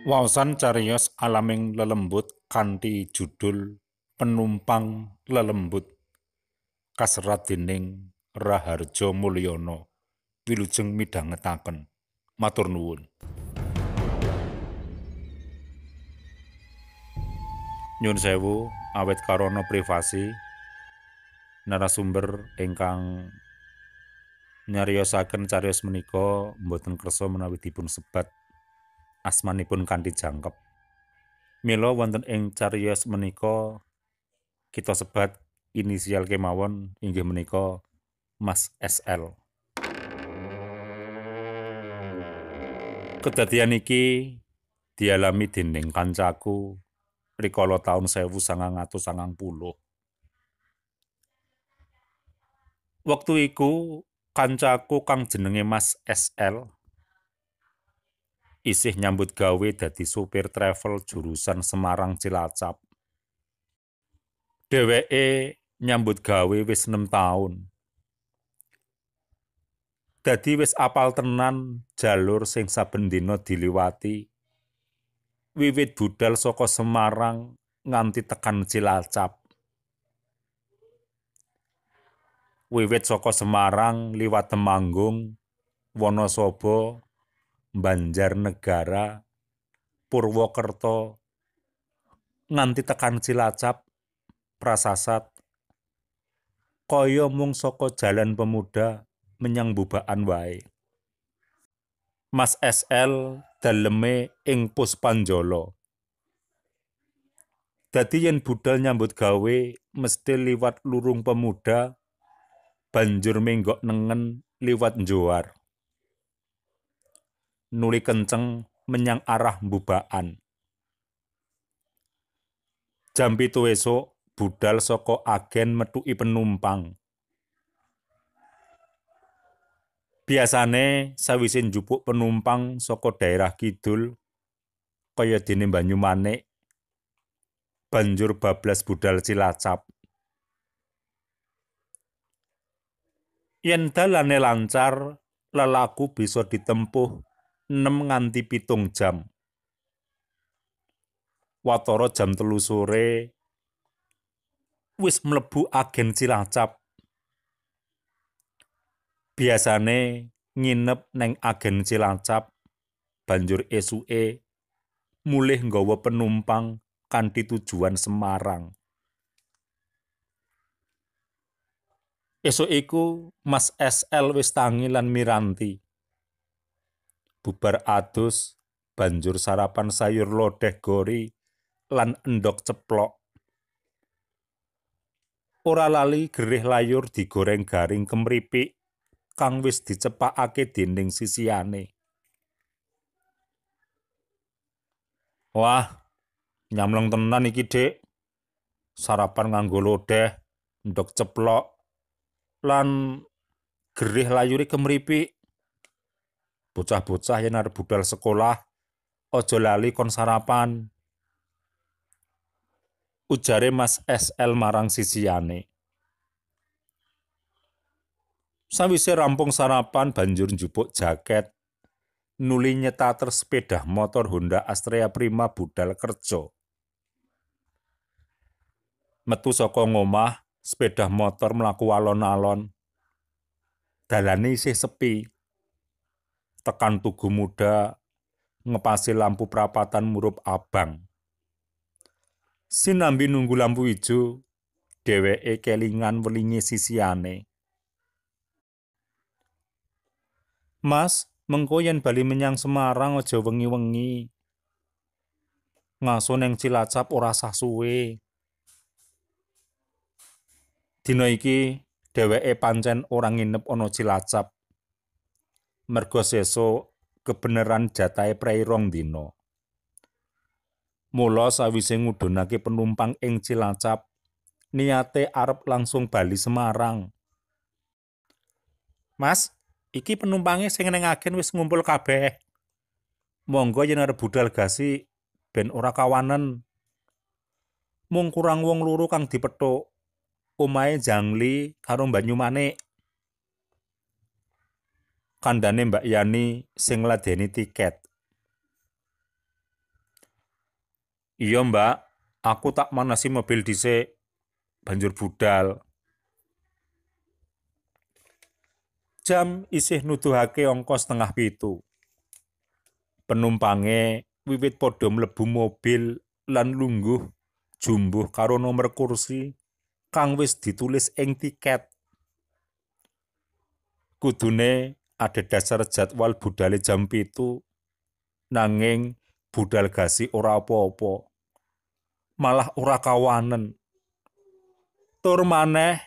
Wawasan cariyos alaming lelembut kanthi judul Penumpang Lelembut kaserat dening Raharjo Mulyono wilujeng midhangetaken matur nuwun Nyun sewu awet karana privasi narasumber ingkang nyariosaken cariyos menika mboten kersa menawi dipun sebat asmanipun kanthi jangkep. Mila wonten ing cariyos menika kita sebat inisial kemawon inggih menika Mas SL. Kedadian iki dialami dinding kancaku rikala taun 1990. Waktu iku kancaku kang jenenge Mas SL isih nyambut gawe dadi supir travel jurusan Semarang Cilacap. Dwe nyambut gawe wis 6 tahun. Dadi wis apal tenan jalur sing saben dina diliwati. Wiwit budal saka Semarang nganti tekan Cilacap. wiwit saka Semarang liwat Temanggung, Wonosobo, Banjarnegara, Purwokerto, nganti tekan Cilacap, Prasasat, kaya mung saka Jalan Pemuda menyang bubaan wae. Mas SL daleme ing Panjolo. Dadi yen budal nyambut gawe mesti liwat lurung pemuda banjur menggok nengen liwat njuar nuli kenceng menyang arah mbubaan. Jam pitu esok, budal soko agen metui penumpang. Biasane sawisin jupuk penumpang soko daerah kidul kaya dini Banyumanik banjur bablas budal Cilacap. Yen dalane lancar, lelaku bisa ditempuh 6 nganti pitung jam. Watoro jam telu sore wis mlebu agen Cilacap. Biasane nginep neng agen Cilacap banjur esuke mulih nggawa penumpang kanthi tujuan Semarang. Esuk iku Mas SL wis tangi lan miranti bubar adus banjur sarapan sayur lodeh gori lan endok ceplok ora lali gerih layur digoreng garing kemripik kang wis dicepakake dinding sisiane Wah, nyamleng tenan iki, Dik. Sarapan nganggo lodeh, ndok ceplok, lan gerih layuri kemripi. Bocah-bocah yang arep budal sekolah, ojo lali kon sarapan. Ujare Mas SL marang sisiane Sawise rampung sarapan banjur njupuk jaket, nuli nyetater sepeda motor Honda Astrea Prima budal kerja. Metu saka ngomah, sepeda motor mlaku alon-alon. Dalane isih sepi tekan tugu muda, ngepasi lampu perapatan murup abang. Sinambi nunggu lampu hijau, dewe kelingan welingi sisiane. Mas, mengkoyen bali menyang Semarang aja wengi-wengi. Ngaso neng Cilacap ora sah suwe. Dino iki dheweke pancen orang nginep ono Cilacap. mergo seso kebenaran jatahe prairong dina. Mula sawise ngudunake penumpang ing Cilacap, niate arep langsung bali Semarang. Mas, iki penumpange sing ning agen wis ngumpul kabeh. Monggo yen arep budal gasi ben ora kawanen. Mung kurang wong loro kang dipethuk. Omahe Jangli karo Banyumanik. kandane Mbak Yani sing ngladeni tiket. Iya Mbak, aku tak manasi mobil dhisik banjur budal. Jam isih nuduhake ongkos setengah pitu. Penumpange wiwit padha mlebu mobil lan lungguh jumbuh karo nomor kursi kang wis ditulis ing tiket. Kudune ada dasar jadwal budale jam itu nanging budal gasi ora apa-apa malah ora kawanen tur maneh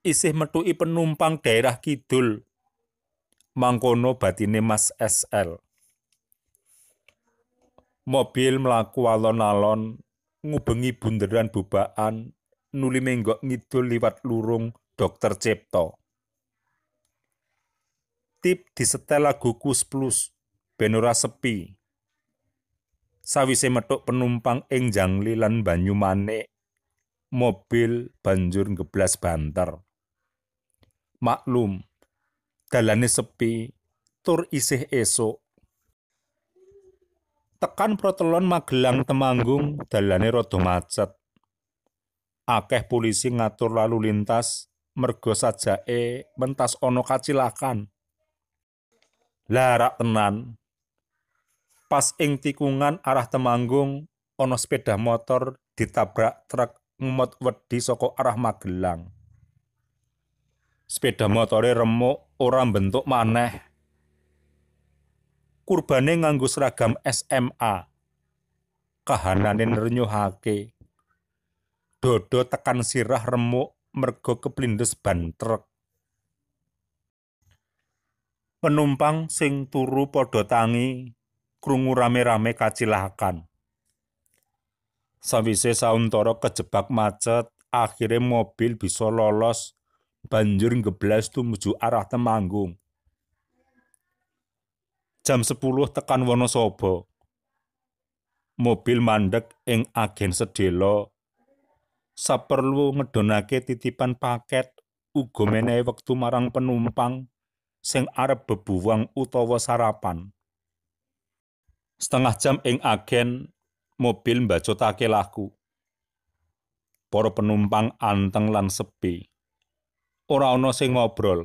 isih metui penumpang daerah kidul mangkono batine Mas SL mobil mlaku alon-alon ngubengi bunderan bubaan nuli menggok ngidul liwat lurung Dokter Cipto tip disetel lagu Kus Plus ben sepi. Sawise metuk penumpang ing Jangli lan banyu manik, mobil banjur ngeblas banter. Maklum, dalane sepi, tur isih esok. Tekan protelon Magelang Temanggung dalane rada macet. Akeh polisi ngatur lalu lintas mergo e mentas ono kacilakan larak tenan. Pas ing tikungan arah Temanggung ono sepeda motor ditabrak truk ngemot wedi soko arah Magelang. Sepeda motore remuk orang bentuk maneh. Kurbane nganggo seragam SMA. Kahanane hake. Dodo tekan sirah remuk mergo keplindes ban truk. Penumpang sing turu padha tangi krungu rame-rame kacilakan. Sawise sauntara kejebak macet, akhirnya mobil bisa lolos banjur ngeblas tumuju arah Temanggung. Jam 10 tekan Wonosobo. Mobil mandek ing agen sedelo. Saperlu ngedonake titipan paket uga menehi wektu marang penumpang sing arep bebuwang utawa sarapan. Setengah jam ing agen mobil mbacotake laku. Para penumpang anteng lan sepi. Ora ana sing ngobrol.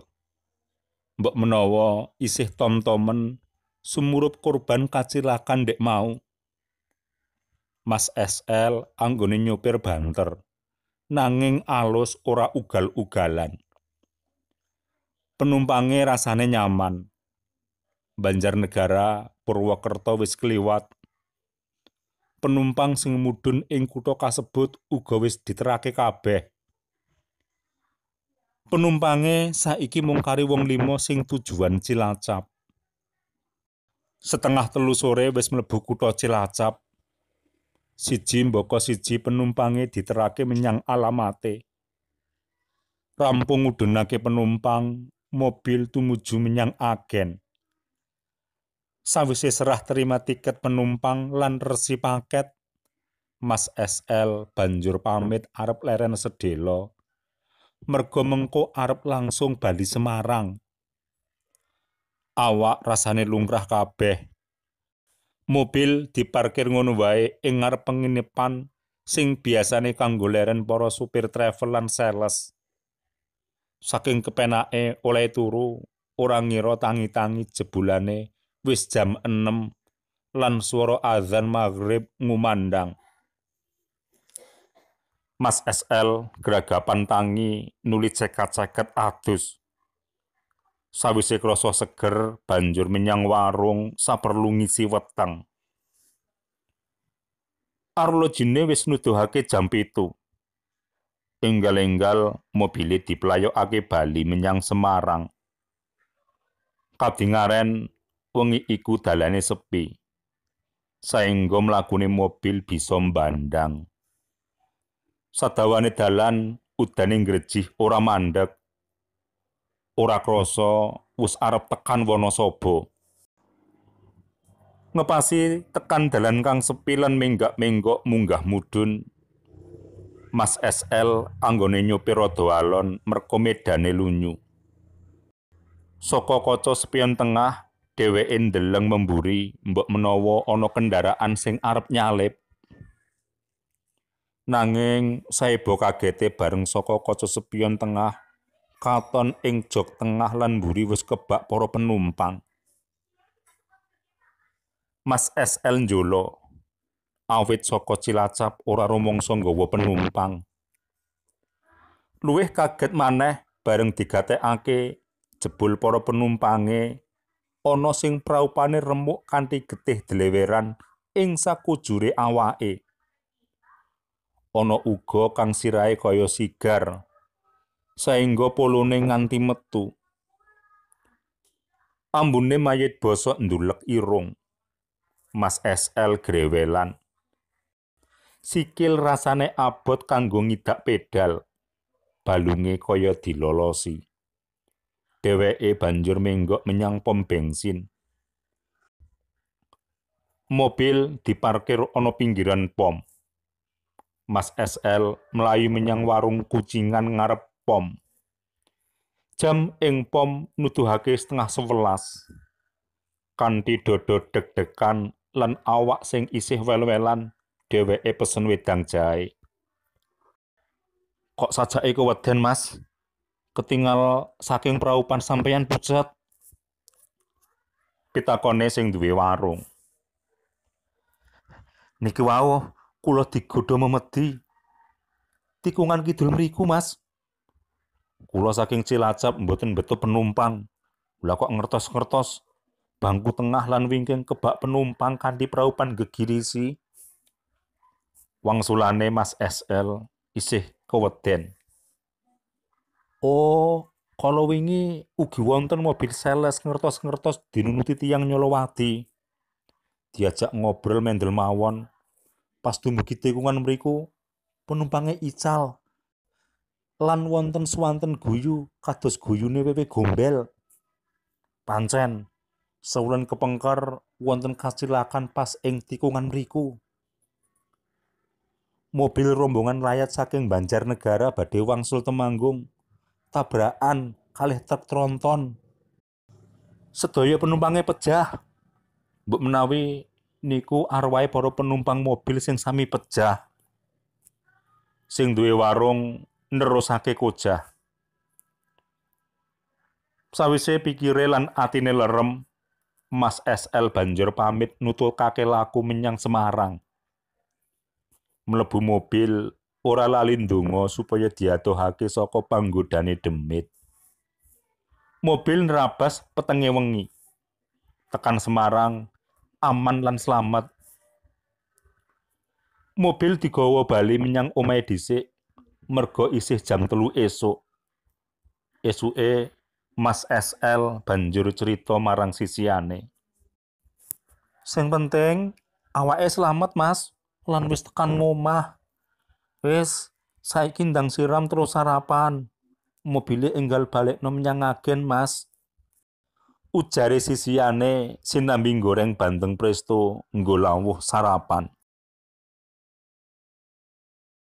Mbok menawa isih tom-tomen sumurup korban kacilakan dek mau. Mas SL anggone nyopir banter. Nanging alus ora ugal-ugalan penumpangnya rasanya nyaman. Banjarnegara, Purwokerto wis keliwat. Penumpang sing mudun ing kutha kasebut uga wis diterake kabeh. Penumpange saiki mung kari wong limo sing tujuan Cilacap. Setengah telu sore wis mlebu kutha Cilacap. Siji mboko siji penumpange diterake menyang alamate. Rampung udunake penumpang, mobil tumuju menyang agen. Sawise serah terima tiket penumpang lan resi paket, Mas SL banjur pamit arep leren sedelo. Mergo mengko arep langsung bali Semarang. Awak rasane lumrah kabeh. Mobil diparkir ngono wae ing ngarep penginapan sing biasane kanggo leren para supir travel lan sales. Saking kepenake oleh turu, ora ngira tangi-tangi jebulane wis jam enam lan swara azan maghrib ngumandang. Mas SL geragapan tangi nuli cekat cekat adus. Sawise krasa seger banjur menyang warung saperlu ngisi weteng. Arlojine wis nuduhake jam pitu. Enggal-enggal mobile ake bali menyang Semarang. Kadingaren wengi iku dalane sepi. Saenggo mlakune mobil bisa mbandang. Sadawane dalan udane grejih ora mandeg. Ora krasa wis arep tekan Wonosobo. Ngepasi tekan dalan kang sepilan lan menggak munggah mudhun Mas SL anggone nyupir rada alon merko medane lunyu. Saka kaca spion tengah, dheweke ndeleng memburi mbok menawa ana kendaraan sing arep nyalip. Nanging saebo kagete bareng saka kaca spion tengah katon ing jok tengah lan mburi wis kebak para penumpang. Mas SL njolo awit saka Cilacap ora rumangsa nggawa penumpang. Luwih kaget maneh bareng digatekake jebul para penumpange ana sing praupane remuk kanthi getih deleweran ing sakujure awake. Ana uga kang sirahe kaya sigar saengga polone nganti metu. Ambune mayit bosok ndulek irung. Mas SL grewelan sikil rasane abot kanggo ngidak pedal balunge kaya dilolosi dheweke banjur menggok menyang pom bensin mobil diparkir ana pinggiran pom Mas SL melayu menyang warung kucingan ngarep pom. Jam ing pom nuduhake setengah sewelas. kanti dodo deg-degan lan awak sing isih wel-welan dheweke pesen wedang jahe. Kok saja iku weden, Mas? Ketinggal saking praupan sampeyan pucat. Pitakone sing duwe warung. Niki wau kula digodha memedi. Tikungan kidul mriku, Mas. Kula saking Cilacap mboten beto penumpang. Lah kok ngertos-ngertos bangku tengah lan wingking kebak penumpang kanthi praupan gegirisi wangsulane Mas SL isih keweden. Oh, kalau wingi ugi wonten mobil sales ngertos-ngertos dinunuti tiang nyolowati. Diajak ngobrol mendel mawon. Pas dumugi tikungan mriku, penumpangnya ical. Lan wonten swanten guyu kados guyune pepe gombel. Pancen, sewulan kepengker wonten kacilakan pas ing tikungan mriku mobil rombongan rakyat saking Banjarnegara badhe wangsul Temanggung tabrakan kalih truk tronton sedaya penumpangnya pejah mbok menawi niku arwai para penumpang mobil sing sami pejah sing duwe warung nerusake kojah sawise pikire lan atine lerem Mas SL banjur pamit nutul kakek laku menyang Semarang mlebu mobil ora lali ndonga supaya diatuhake saka panggodane demit. Mobil nerabas petenge wengi. Tekan Semarang aman lan selamat. Mobil digawa bali menyang omahe dhisik mergo isih jam telu esuk. Esuke Mas SL banjur cerita marang sisiane. Sing penting awake selamat, Mas lan wis tekan ngomah. Wis, saiki ndang siram terus sarapan. Mobile enggal balik balekno menyang agen, Mas. Ujare sisiane sinambi goreng bandeng presto nggo lawuh sarapan.